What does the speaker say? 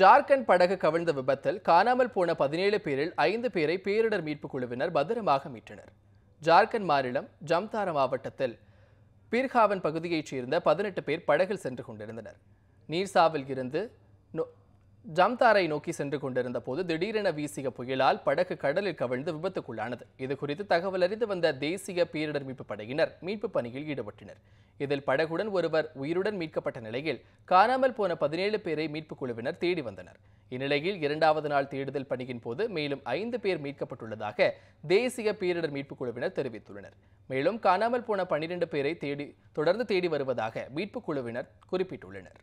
ஜார்க்கண்ட் படகு கவிழ்ந்த விபத்தில் காணாமல் போன பதினேழு பேரில் ஐந்து பேரை பேரிடர் மீட்புக் குழுவினர் பத்திரமாக மீட்டனர் ஜார்க்கண்ட் மாநிலம் ஜம்தாரா மாவட்டத்தில் பீர்காவன் பகுதியைச் சேர்ந்த பதினெட்டு பேர் படகில் சென்று கொண்டிருந்தனர் நீர்சாவில் இருந்து ஜம்தாரை நோக்கி சென்று கொண்டிருந்த போது திடீரென வீசிய புயலால் படகு கடலில் கவிழ்ந்து விபத்துக்குள்ளானது இதுகுறித்து தகவல் அறிந்து வந்த தேசிய பேரிடர் மீட்பு படையினர் மீட்பு பணியில் ஈடுபட்டனர் இதில் படகுடன் ஒருவர் உயிருடன் மீட்கப்பட்ட நிலையில் காணாமல் போன பதினேழு பேரை மீட்பு குழுவினர் தேடி வந்தனர் இந்நிலையில் இரண்டாவது நாள் தேடுதல் பணியின் போது மேலும் ஐந்து பேர் மீட்கப்பட்டுள்ளதாக தேசிய பேரிடர் மீட்பு குழுவினர் தெரிவித்துள்ளனர் மேலும் காணாமல் போன பனிரெண்டு பேரை தேடி தொடர்ந்து தேடி வருவதாக மீட்புக் குழுவினர் குறிப்பிட்டுள்ளனர்